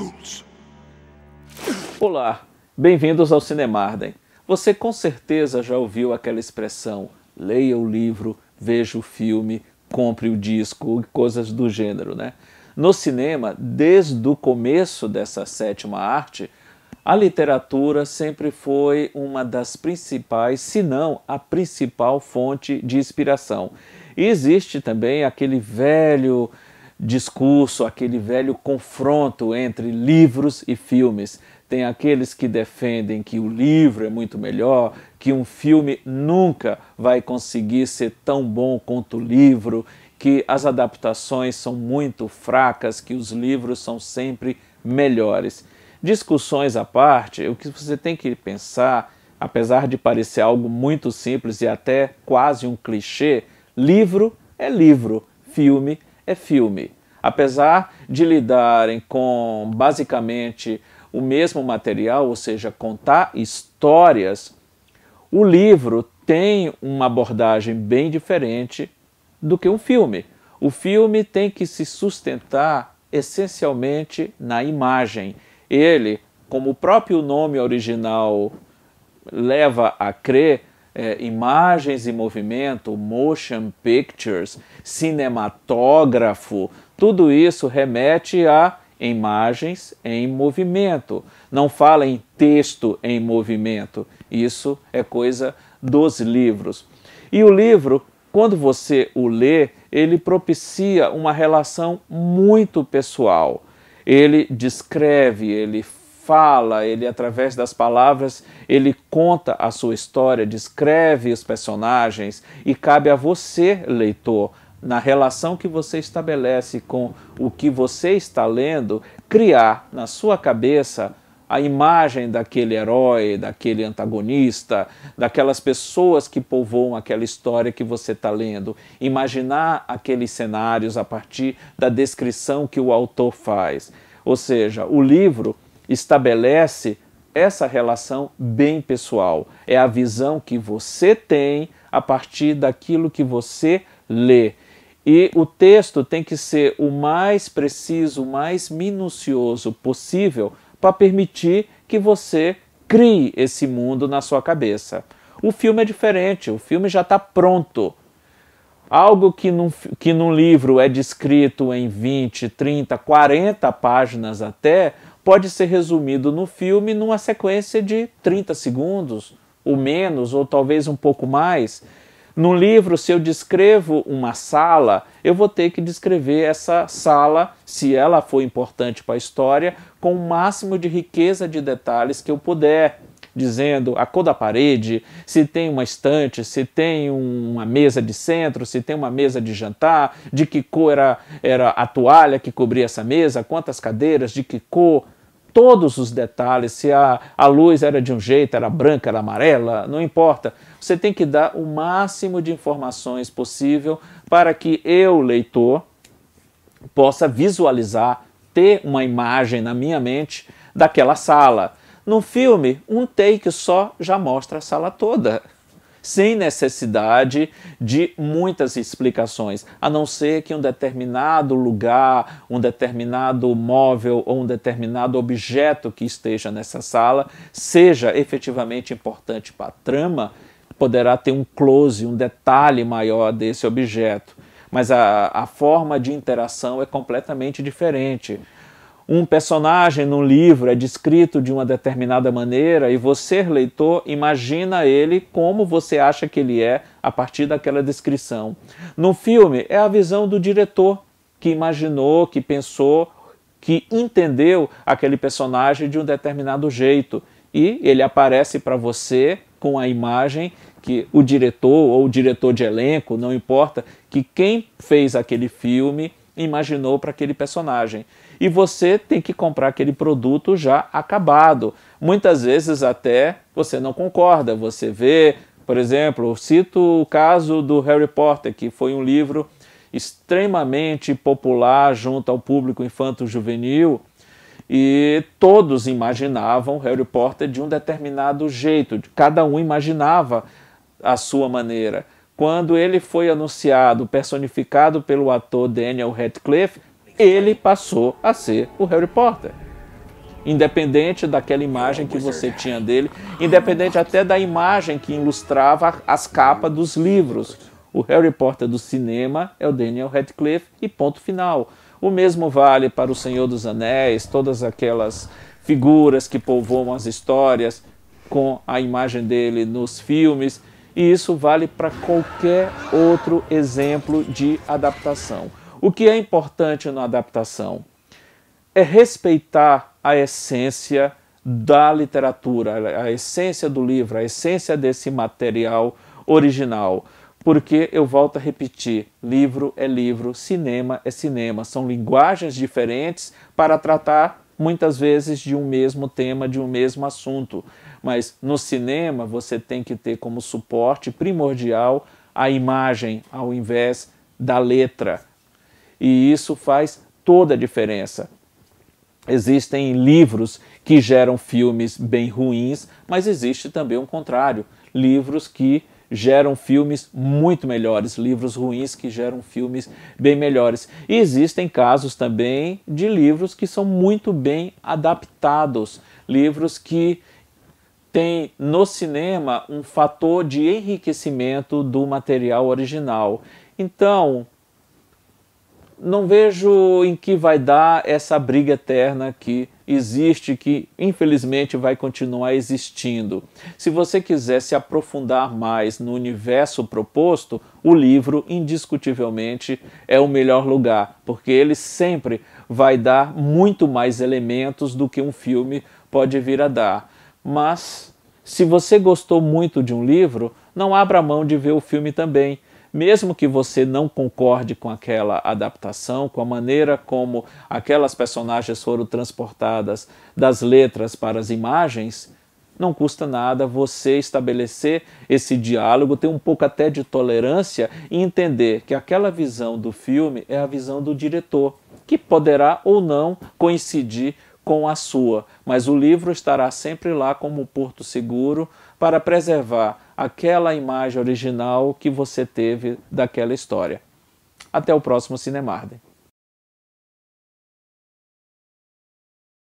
Fools. Olá, bem-vindos ao Cinemarden. Você com certeza já ouviu aquela expressão: leia o livro, veja o filme, compre o disco, coisas do gênero, né? No cinema, desde o começo dessa sétima arte, a literatura sempre foi uma das principais, se não a principal fonte de inspiração. E existe também aquele velho discurso, aquele velho confronto entre livros e filmes. Tem aqueles que defendem que o livro é muito melhor, que um filme nunca vai conseguir ser tão bom quanto o livro, que as adaptações são muito fracas, que os livros são sempre melhores. Discussões à parte, o que você tem que pensar, apesar de parecer algo muito simples e até quase um clichê, livro é livro, filme é é filme. Apesar de lidarem com basicamente o mesmo material, ou seja, contar histórias, o livro tem uma abordagem bem diferente do que um filme. O filme tem que se sustentar essencialmente na imagem. Ele, como o próprio nome original leva a crer, é, imagens e movimento, motion pictures, cinematógrafo, tudo isso remete a imagens em movimento. Não fala em texto em movimento. Isso é coisa dos livros. E o livro, quando você o lê, ele propicia uma relação muito pessoal. Ele descreve, ele fala, ele através das palavras, ele conta a sua história, descreve os personagens e cabe a você, leitor, na relação que você estabelece com o que você está lendo, criar na sua cabeça a imagem daquele herói, daquele antagonista, daquelas pessoas que povoam aquela história que você está lendo. Imaginar aqueles cenários a partir da descrição que o autor faz. Ou seja, o livro estabelece essa relação bem pessoal. É a visão que você tem a partir daquilo que você lê. E o texto tem que ser o mais preciso, o mais minucioso possível para permitir que você crie esse mundo na sua cabeça. O filme é diferente, o filme já está pronto. Algo que num, que num livro é descrito em 20, 30, 40 páginas até, pode ser resumido no filme numa sequência de 30 segundos, ou menos, ou talvez um pouco mais. No livro, se eu descrevo uma sala, eu vou ter que descrever essa sala, se ela for importante para a história, com o máximo de riqueza de detalhes que eu puder dizendo a cor da parede, se tem uma estante, se tem uma mesa de centro, se tem uma mesa de jantar, de que cor era, era a toalha que cobria essa mesa, quantas cadeiras, de que cor todos os detalhes, se a, a luz era de um jeito, era branca, era amarela, não importa. Você tem que dar o máximo de informações possível para que eu, leitor, possa visualizar, ter uma imagem na minha mente daquela sala. Num filme, um take só já mostra a sala toda, sem necessidade de muitas explicações, a não ser que um determinado lugar, um determinado móvel ou um determinado objeto que esteja nessa sala seja efetivamente importante para a trama, poderá ter um close, um detalhe maior desse objeto. Mas a, a forma de interação é completamente diferente um personagem num livro é descrito de uma determinada maneira e você, leitor, imagina ele como você acha que ele é a partir daquela descrição. No filme, é a visão do diretor que imaginou, que pensou, que entendeu aquele personagem de um determinado jeito e ele aparece para você com a imagem que o diretor ou o diretor de elenco, não importa, que quem fez aquele filme imaginou para aquele personagem e você tem que comprar aquele produto já acabado. Muitas vezes até você não concorda, você vê, por exemplo, cito o caso do Harry Potter, que foi um livro extremamente popular junto ao público infanto-juvenil, e todos imaginavam Harry Potter de um determinado jeito, cada um imaginava a sua maneira. Quando ele foi anunciado, personificado pelo ator Daniel Radcliffe, ele passou a ser o Harry Potter. Independente daquela imagem é que você tinha dele, independente até da imagem que ilustrava as capas dos livros. O Harry Potter do cinema é o Daniel Radcliffe e ponto final. O mesmo vale para O Senhor dos Anéis, todas aquelas figuras que povoam as histórias com a imagem dele nos filmes, e isso vale para qualquer outro exemplo de adaptação. O que é importante na adaptação é respeitar a essência da literatura, a essência do livro, a essência desse material original. Porque eu volto a repetir: livro é livro, cinema é cinema. São linguagens diferentes para tratar muitas vezes de um mesmo tema, de um mesmo assunto. Mas no cinema você tem que ter como suporte primordial a imagem ao invés da letra e isso faz toda a diferença. Existem livros que geram filmes bem ruins, mas existe também o um contrário: livros que geram filmes muito melhores, livros ruins que geram filmes bem melhores. E existem casos também de livros que são muito bem adaptados, livros que têm no cinema um fator de enriquecimento do material original. Então, não vejo em que vai dar essa briga eterna que existe, que infelizmente vai continuar existindo. Se você quiser se aprofundar mais no universo proposto, o livro, indiscutivelmente, é o melhor lugar, porque ele sempre vai dar muito mais elementos do que um filme pode vir a dar. Mas, se você gostou muito de um livro, não abra mão de ver o filme também mesmo que você não concorde com aquela adaptação, com a maneira como aquelas personagens foram transportadas das letras para as imagens, não custa nada você estabelecer esse diálogo, ter um pouco até de tolerância e entender que aquela visão do filme é a visão do diretor, que poderá ou não coincidir com a sua, mas o livro estará sempre lá como porto seguro para preservar aquela imagem original que você teve daquela história. Até o próximo Cinemarden.